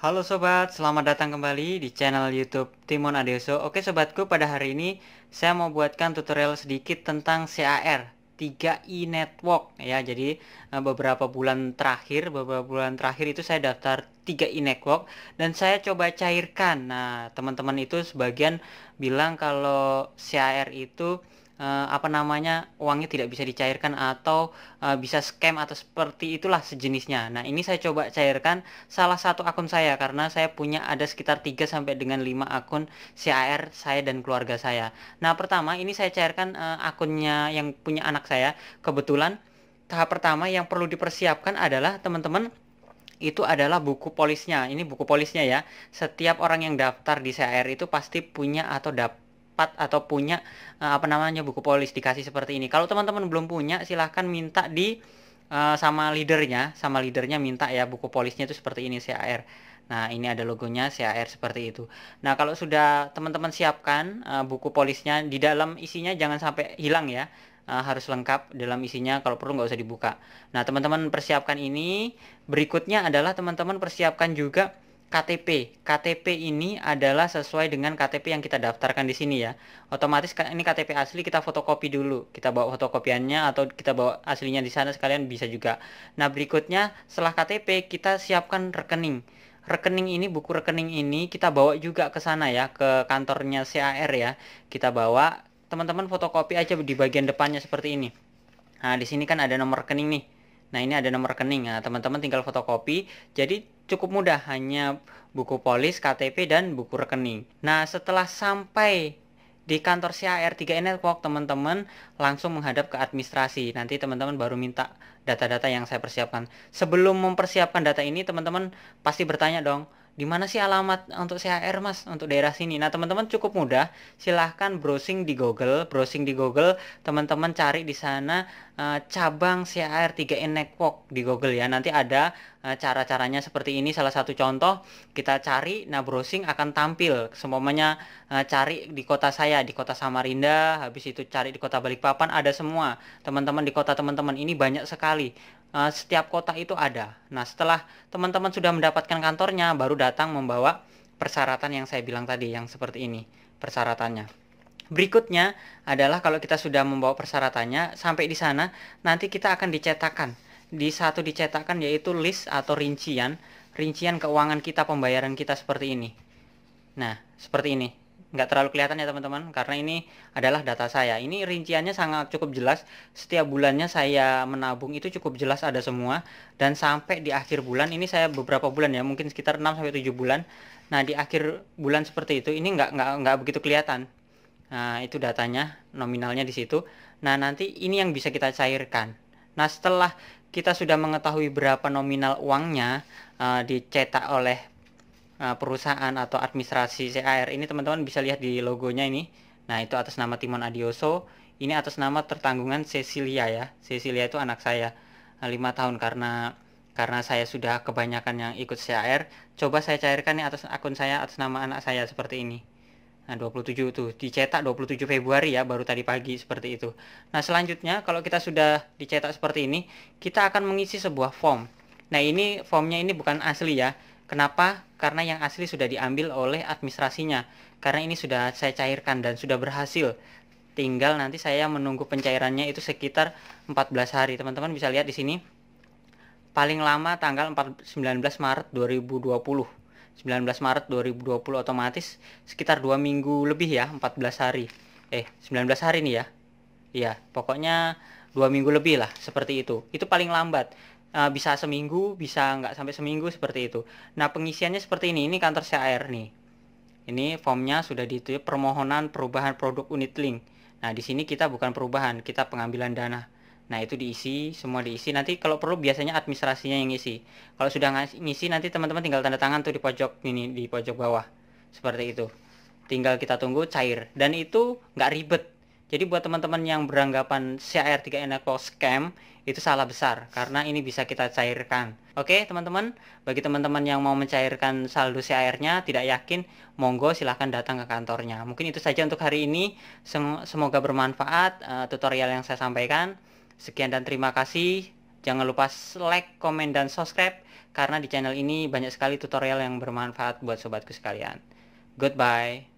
Halo sobat, selamat datang kembali di channel YouTube Timon Adeso. Oke sobatku, pada hari ini saya mau buatkan tutorial sedikit tentang CAR 3i Network ya. Jadi eh, beberapa bulan terakhir, beberapa bulan terakhir itu saya daftar 3i Network dan saya coba cairkan. Nah, teman-teman itu sebagian bilang kalau CAR itu uh, apa namanya uangnya tidak bisa dicairkan atau uh, bisa scam atau seperti itulah sejenisnya. Nah, ini saya coba cairkan salah satu akun saya karena saya punya ada sekitar 3 sampai dengan 5 akun CAR saya dan keluarga saya. Nah, pertama ini saya cairkan uh, akunnya yang punya anak saya. Kebetulan tahap pertama yang perlu dipersiapkan adalah teman-teman itu adalah buku polisnya. Ini buku polisnya ya. Setiap orang yang daftar di CAR itu pasti punya atau dapat dapat atau punya uh, apa namanya buku polis dikasih seperti ini. Kalau teman-teman belum punya silahkan minta di uh, sama leadernya, sama leadernya minta ya buku polisnya itu seperti ini CAR. Nah, ini ada logonya CAR seperti itu. Nah, kalau sudah teman-teman siapkan uh, buku polisnya di dalam isinya jangan sampai hilang ya. Uh, harus lengkap dalam isinya kalau perlu nggak usah dibuka. Nah, teman-teman persiapkan ini. Berikutnya adalah teman-teman persiapkan juga KTP. KTP ini adalah sesuai dengan KTP yang kita daftarkan di sini ya. Otomatis ini KTP asli kita fotokopi dulu. Kita bawa fotokopiannya atau kita bawa aslinya di sana sekalian bisa juga. Nah, berikutnya setelah KTP kita siapkan rekening. Rekening ini, buku rekening ini kita bawa juga ke sana ya, ke kantornya CAR ya. Kita bawa teman-teman fotokopi aja di bagian depannya seperti ini. Nah, di sini kan ada nomor rekening nih Nah, ini ada nomor rekening. ya teman-teman tinggal fotokopi. Jadi cukup mudah hanya buku polis, KTP dan buku rekening. Nah, setelah sampai di kantor CAR 3 Network teman-teman langsung menghadap ke administrasi. Nanti teman-teman baru minta data-data yang saya persiapkan. Sebelum mempersiapkan data ini teman-teman pasti bertanya dong, di mana sih alamat untuk CHR mas untuk daerah sini nah teman-teman cukup mudah silahkan browsing di Google browsing di Google teman-teman cari di sana uh, cabang CHR 3 in network di Google ya nanti ada Eh, cara-caranya seperti ini salah satu contoh kita cari nah browsing akan tampil semuanya eh, cari di kota saya di kota Samarinda habis itu cari di kota Balikpapan ada semua teman-teman di kota teman-teman ini banyak sekali eh, setiap kota itu ada nah setelah teman-teman sudah mendapatkan kantornya baru datang membawa persyaratan yang saya bilang tadi yang seperti ini persyaratannya Berikutnya adalah kalau kita sudah membawa persyaratannya sampai di sana, nanti kita akan dicetakan di satu dicetakkan yaitu list atau rincian rincian keuangan kita pembayaran kita seperti ini nah seperti ini nggak terlalu kelihatan ya teman-teman karena ini adalah data saya ini rinciannya sangat cukup jelas setiap bulannya saya menabung itu cukup jelas ada semua dan sampai di akhir bulan ini saya beberapa bulan ya mungkin sekitar 6 sampai 7 bulan nah di akhir bulan seperti itu ini nggak nggak nggak begitu kelihatan nah itu datanya nominalnya di situ nah nanti ini yang bisa kita cairkan nah setelah kita sudah mengetahui berapa nominal uangnya uh, dicetak oleh uh, perusahaan atau administrasi CAR ini teman-teman bisa lihat di logonya ini. Nah, itu atas nama Timon Adioso, ini atas nama tertanggungan Cecilia ya. Cecilia itu anak saya eh, lima tahun karena karena saya sudah kebanyakan yang ikut CAR, coba saya cairkan nih atas akun saya atas nama anak saya seperti ini. Nah, 27 tuh dicetak 27 Februari ya, baru tadi pagi seperti itu. Nah, selanjutnya kalau kita sudah dicetak seperti ini, kita akan mengisi sebuah form. Nah, ini formnya ini bukan asli ya. Kenapa? Karena yang asli sudah diambil oleh administrasinya. Karena ini sudah saya cairkan dan sudah berhasil. Tinggal nanti saya menunggu pencairannya itu sekitar 14 hari. Teman-teman bisa lihat di sini paling lama tanggal 19 Maret 2020 19 Maret 2020 otomatis sekitar dua minggu lebih ya 14 hari eh 19 hari nih ya iya pokoknya dua minggu lebih lah seperti itu itu paling lambat e, bisa seminggu, bisa nggak sampai seminggu seperti itu. Nah pengisiannya seperti ini, ini kantor CAR nih. Ini formnya sudah ditulis permohonan perubahan produk unit link. Nah di sini kita bukan perubahan, kita pengambilan dana. Nah, itu diisi, semua diisi. Nanti kalau perlu biasanya administrasinya yang ngisi. Kalau sudah ngisi nanti teman-teman tinggal tanda tangan tuh di pojok ini di pojok bawah. Seperti itu. Tinggal kita tunggu cair dan itu nggak ribet. Jadi buat teman-teman yang beranggapan CR3 Enaco scam itu salah besar karena ini bisa kita cairkan. Oke, teman-teman, bagi teman-teman yang mau mencairkan saldo CR-nya tidak yakin, monggo silahkan datang ke kantornya. Mungkin itu saja untuk hari ini. Semoga bermanfaat uh, tutorial yang saya sampaikan. Sekian dan terima kasih. Jangan lupa like, komen, dan subscribe karena di channel ini banyak sekali tutorial yang bermanfaat buat sobatku sekalian. Goodbye.